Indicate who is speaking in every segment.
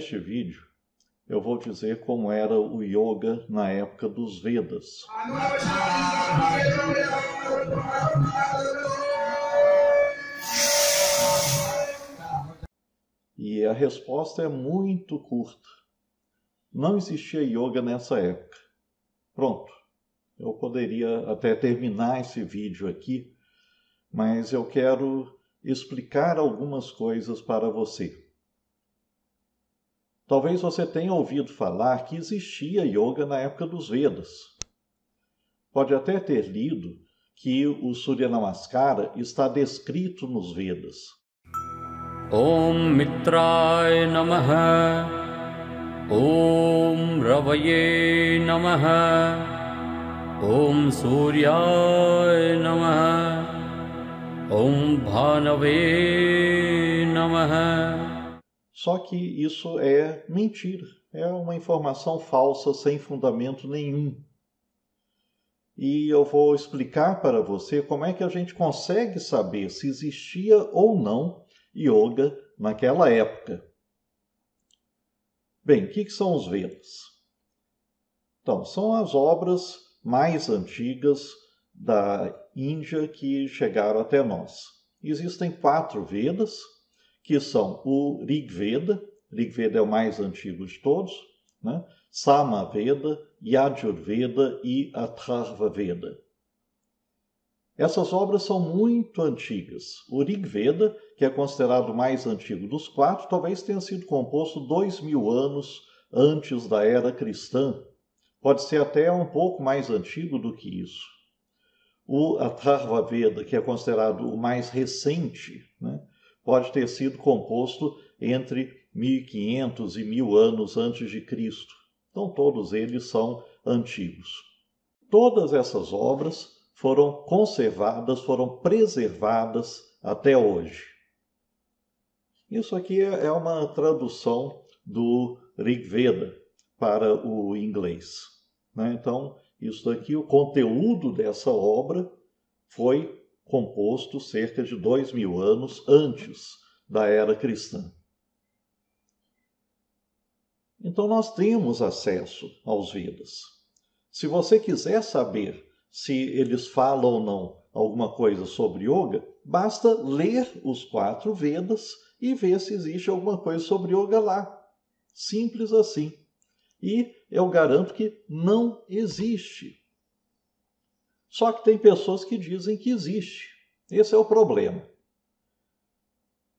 Speaker 1: Neste vídeo, eu vou dizer como era o yoga na época dos Vedas. E a resposta é muito curta. Não existia yoga nessa época. Pronto. Eu poderia até terminar esse vídeo aqui, mas eu quero explicar algumas coisas para você. Talvez você tenha ouvido falar que existia yoga na época dos Vedas. Pode até ter lido que o Surya Namaskara está descrito nos Vedas. Om Mitraय Namaha Om Ravaye Namaha Om Suryaya Namaha Om Bhanave Namaha só que isso é mentira, é uma informação falsa sem fundamento nenhum. E eu vou explicar para você como é que a gente consegue saber se existia ou não yoga naquela época. Bem, o que, são os Vedas? Então, são as obras mais antigas da Índia que chegaram até nós. Existem quatro Vedas, que são o Rigveda, Rigveda é o mais antigo de todos, né? Sama Veda, Veda e Atharva Veda. Essas obras são muito antigas. O Rigveda, que é considerado o mais antigo dos quatro, talvez tenha sido composto dois mil anos antes da era cristã. Pode ser até um pouco mais antigo do que isso. O Atharva Veda, que é considerado o mais recente, né? pode ter sido composto entre 1500 e 1000 anos antes de Cristo. Então, todos eles são antigos. Todas essas obras foram conservadas, foram preservadas até hoje. Isso aqui é, é uma tradução do Rig Veda para o inglês. Né? Então, isso aqui o conteúdo dessa obra foi composto cerca de dois mil anos antes da era cristã. Então nós temos acesso aos Vedas. Se você quiser saber se eles falam ou não alguma coisa sobre yoga, basta ler os quatro Vedas e ver se existe alguma coisa sobre yoga lá. Simples assim. E eu garanto que não existe. Só que tem pessoas que dizem que existe. Esse é o problema.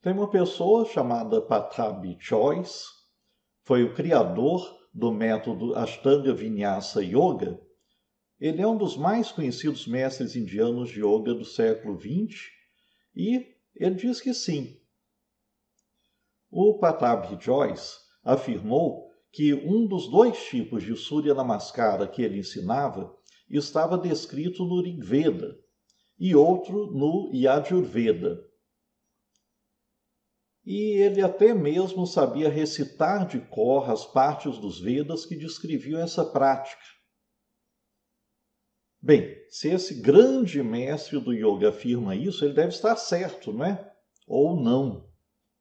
Speaker 1: Tem uma pessoa chamada Patabi Choice, foi o criador do método Ashtanga Vinyasa Yoga. Ele é um dos mais conhecidos mestres indianos de yoga do século XX e ele diz que sim. O Patabi Joyce afirmou que um dos dois tipos de Surya Namaskara que ele ensinava estava descrito no Rigveda e outro no Yajurveda. E ele até mesmo sabia recitar de cor as partes dos Vedas que descreviam essa prática. Bem, se esse grande mestre do yoga afirma isso, ele deve estar certo, né? Ou não.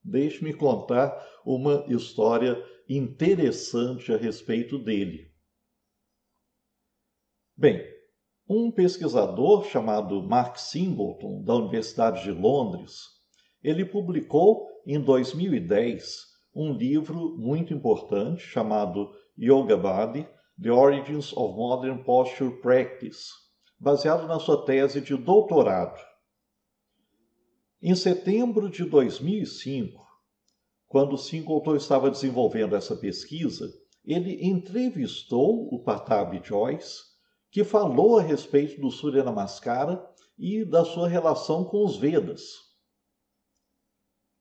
Speaker 1: Deixe-me contar uma história interessante a respeito dele. Bem, um pesquisador chamado Mark Singleton, da Universidade de Londres, ele publicou em 2010 um livro muito importante chamado Yoga Body: The Origins of Modern Posture Practice, baseado na sua tese de doutorado. Em setembro de 2005, quando Singleton estava desenvolvendo essa pesquisa, ele entrevistou o Patabi Joyce que falou a respeito do Surya Namaskara e da sua relação com os Vedas.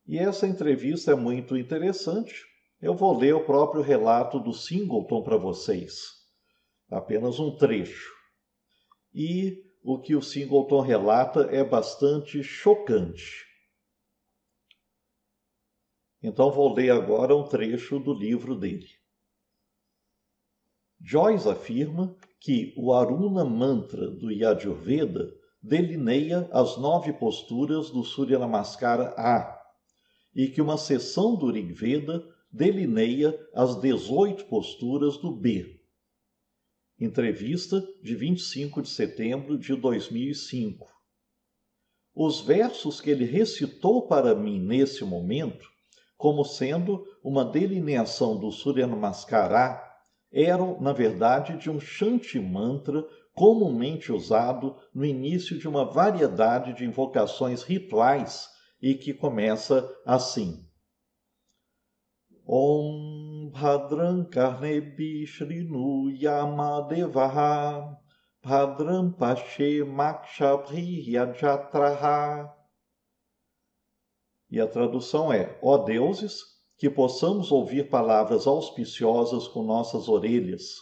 Speaker 1: E essa entrevista é muito interessante. Eu vou ler o próprio relato do Singleton para vocês, apenas um trecho. E o que o Singleton relata é bastante chocante. Então vou ler agora um trecho do livro dele. Joyce afirma que o Aruna Mantra do Yajurveda delineia as nove posturas do Surya Namaskara A e que uma seção do Rig Veda delineia as 18 posturas do B. Entrevista de 25 de setembro de 2005. Os versos que ele recitou para mim nesse momento, como sendo uma delineação do Surya Namaskara eram, na verdade, de um chante mantra comumente usado no início de uma variedade de invocações rituais e que começa assim: Om Bhadram Karnebi Shrinu Yamadevaha Bhadram Pashe Makshabriyajatraha E a tradução é: Ó deuses, que possamos ouvir palavras auspiciosas com nossas orelhas,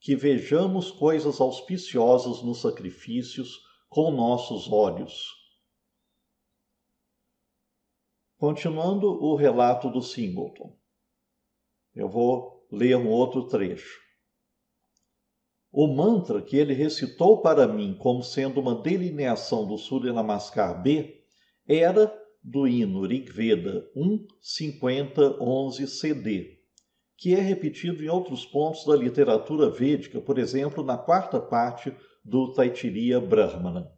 Speaker 1: que vejamos coisas auspiciosas nos sacrifícios com nossos olhos. Continuando o relato do Singleton, eu vou ler um outro trecho. O mantra que ele recitou para mim como sendo uma delineação do Surya Namaskar B era do hino Rigveda 11 CD, que é repetido em outros pontos da literatura védica, por exemplo, na quarta parte do Taitiriya Brahmana.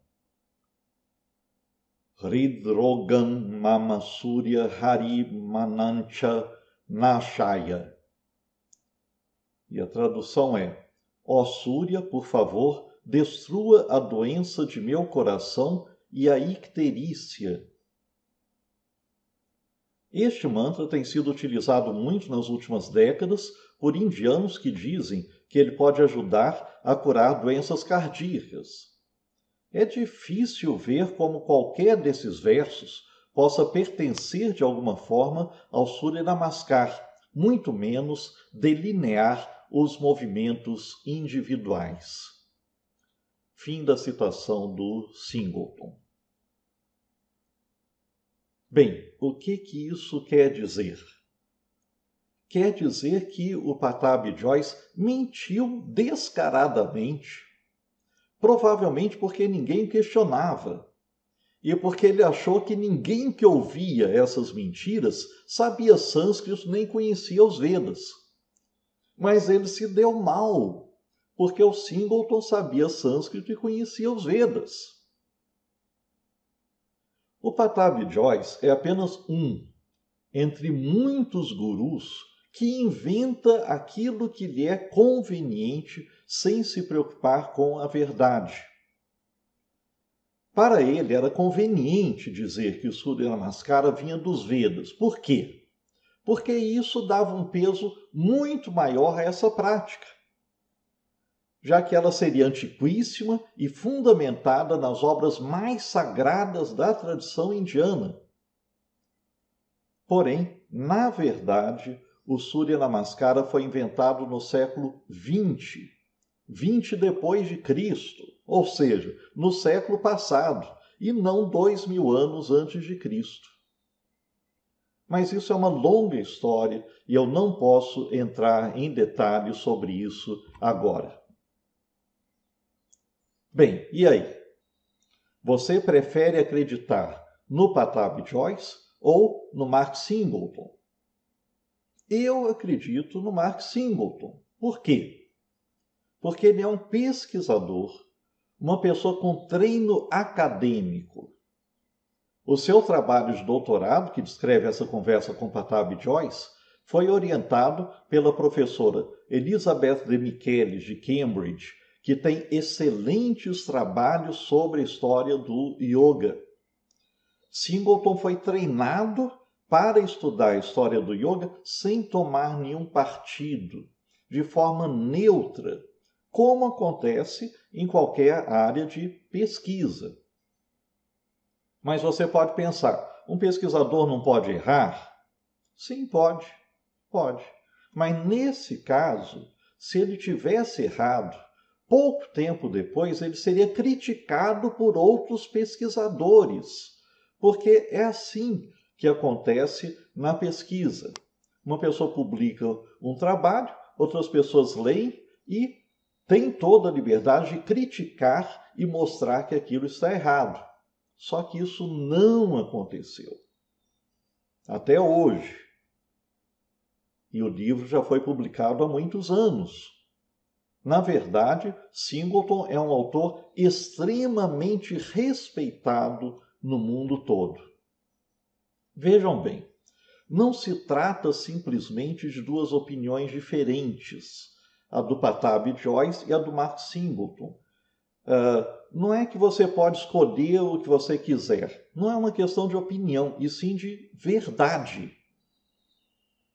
Speaker 1: Hridrogan Mamasurya Hari Manancha Nashaya. E a tradução é: Ó Surya, por favor, destrua a doença de meu coração e a icterícia este mantra tem sido utilizado muito nas últimas décadas por indianos que dizem que ele pode ajudar a curar doenças cardíacas. É difícil ver como qualquer desses versos possa pertencer de alguma forma ao Surya Namaskar, muito menos delinear os movimentos individuais. Fim da citação do Singleton. Bem, o que que isso quer dizer? Quer dizer que o Patab Joyce mentiu descaradamente, provavelmente porque ninguém questionava e porque ele achou que ninguém que ouvia essas mentiras sabia sânscrito nem conhecia os Vedas. Mas ele se deu mal, porque o Singleton sabia sânscrito e conhecia os Vedas. O Patabi Joyce é apenas um entre muitos gurus que inventa aquilo que lhe é conveniente sem se preocupar com a verdade. Para ele era conveniente dizer que o Surya Namaskara vinha dos Vedas. Por quê? Porque isso dava um peso muito maior a essa prática já que ela seria antiquíssima e fundamentada nas obras mais sagradas da tradição indiana. Porém, na verdade, o Surya Namaskara foi inventado no século 20, 20 depois de Cristo, ou seja, no século passado e não dois mil anos antes de Cristo. Mas isso é uma longa história e eu não posso entrar em detalhes sobre isso agora. Bem, e aí? Você prefere acreditar no Patab Joyce ou no Mark Singleton? Eu acredito no Mark Singleton. Por quê? Porque ele é um pesquisador, uma pessoa com treino acadêmico. O seu trabalho de doutorado, que descreve essa conversa com Patab Joyce, foi orientado pela professora Elizabeth de Michelis, de Cambridge, que tem excelentes trabalhos sobre a história do yoga. Singleton foi treinado para estudar a história do yoga sem tomar nenhum partido, de forma neutra, como acontece em qualquer área de pesquisa. Mas você pode pensar, um pesquisador não pode errar? Sim, pode, pode. Mas nesse caso, se ele tivesse errado, pouco tempo depois, ele seria criticado por outros pesquisadores, porque é assim que acontece na pesquisa. Uma pessoa publica um trabalho, outras pessoas leem e tem toda a liberdade de criticar e mostrar que aquilo está errado. Só que isso não aconteceu. Até hoje. E o livro já foi publicado há muitos anos. Na verdade, Singleton é um autor extremamente respeitado no mundo todo. Vejam bem, não se trata simplesmente de duas opiniões diferentes, a do Patab Joyce e a do Mark Singleton. Uh, não é que você pode escolher o que você quiser. Não é uma questão de opinião, e sim de verdade.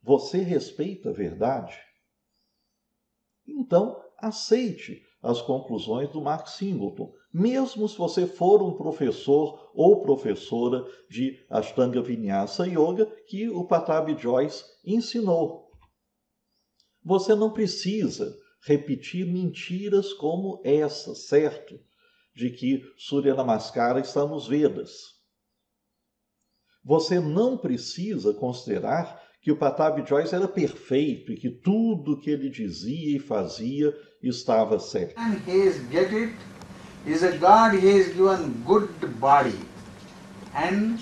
Speaker 1: Você respeita a verdade? Então, aceite as conclusões do Max Singleton, mesmo se você for um professor ou professora de Ashtanga Vinyasa Yoga que o Patabi Joyce ensinou. Você não precisa repetir mentiras como essa, certo? De que Surya Namaskara está nos Vedas. Você não precisa considerar que o Patabi Joyce era perfeito e que tudo que ele dizia e fazia estava certo. And he is get it is a God he is given good body and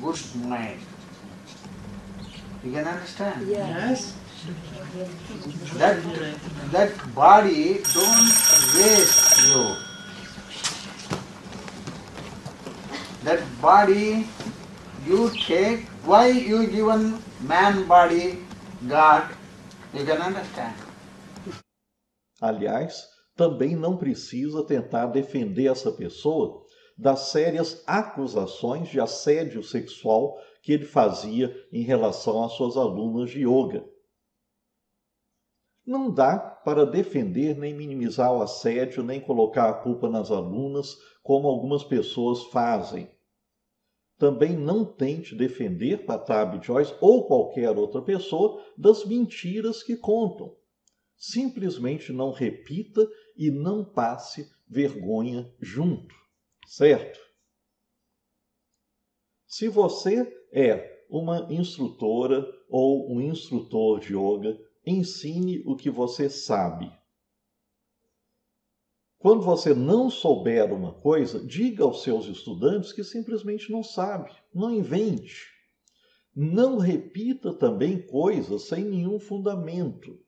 Speaker 1: good mind. You can understand? Yes. That that body don't waste you. That body you take why you given man body, God, you can understand. Aliás, também não precisa tentar defender essa pessoa das sérias acusações de assédio sexual que ele fazia em relação às suas alunas de yoga. Não dá para defender nem minimizar o assédio, nem colocar a culpa nas alunas, como algumas pessoas fazem também não tente defender Patab Joyce ou qualquer outra pessoa das mentiras que contam. Simplesmente não repita e não passe vergonha junto, certo? Se você é uma instrutora ou um instrutor de yoga, ensine o que você sabe. Quando você não souber uma coisa, diga aos seus estudantes que simplesmente não sabe, não invente. Não repita também coisas sem nenhum fundamento.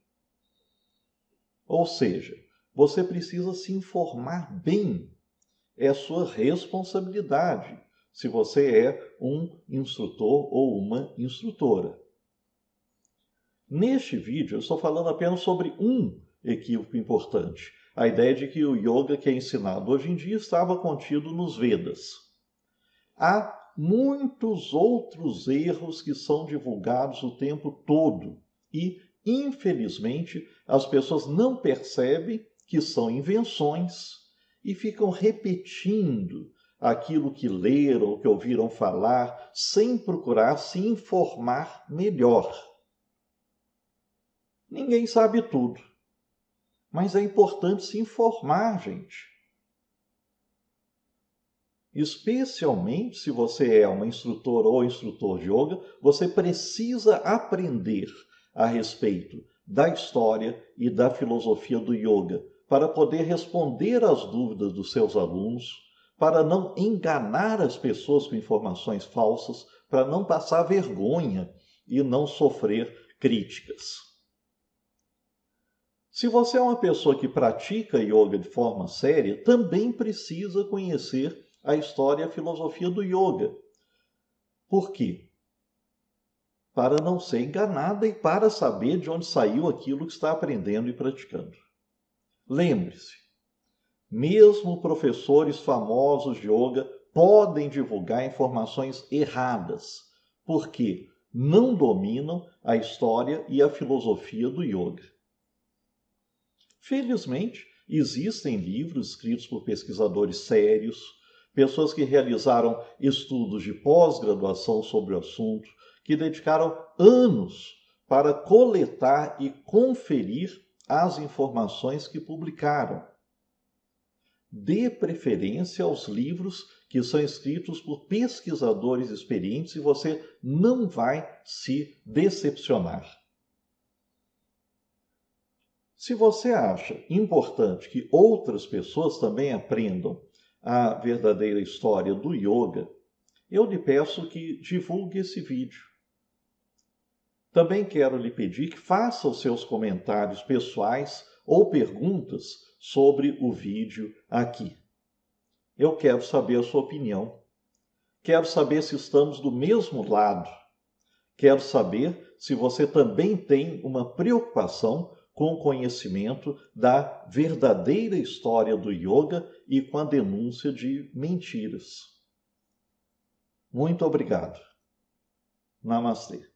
Speaker 1: Ou seja, você precisa se informar bem. É sua responsabilidade se você é um instrutor ou uma instrutora. Neste vídeo, eu estou falando apenas sobre um equívoco importante, a ideia de que o yoga que é ensinado hoje em dia estava contido nos Vedas. Há muitos outros erros que são divulgados o tempo todo e, infelizmente, as pessoas não percebem que são invenções e ficam repetindo aquilo que leram ou que ouviram falar sem procurar se informar melhor. Ninguém sabe tudo mas é importante se informar, gente. Especialmente se você é uma instrutora ou instrutor de yoga, você precisa aprender a respeito da história e da filosofia do yoga para poder responder às dúvidas dos seus alunos, para não enganar as pessoas com informações falsas, para não passar vergonha e não sofrer críticas. Se você é uma pessoa que pratica yoga de forma séria, também precisa conhecer a história e a filosofia do yoga. Por quê? Para não ser enganada e para saber de onde saiu aquilo que está aprendendo e praticando. Lembre-se, mesmo professores famosos de yoga podem divulgar informações erradas, porque não dominam a história e a filosofia do yoga. Felizmente, existem livros escritos por pesquisadores sérios, pessoas que realizaram estudos de pós-graduação sobre o assunto, que dedicaram anos para coletar e conferir as informações que publicaram. Dê preferência aos livros que são escritos por pesquisadores experientes e você não vai se decepcionar. Se você acha importante que outras pessoas também aprendam a verdadeira história do yoga, eu lhe peço que divulgue esse vídeo. Também quero lhe pedir que faça os seus comentários pessoais ou perguntas sobre o vídeo aqui. Eu quero saber a sua opinião. Quero saber se estamos do mesmo lado. Quero saber se você também tem uma preocupação com conhecimento da verdadeira história do yoga e com a denúncia de mentiras. Muito obrigado. Namastê.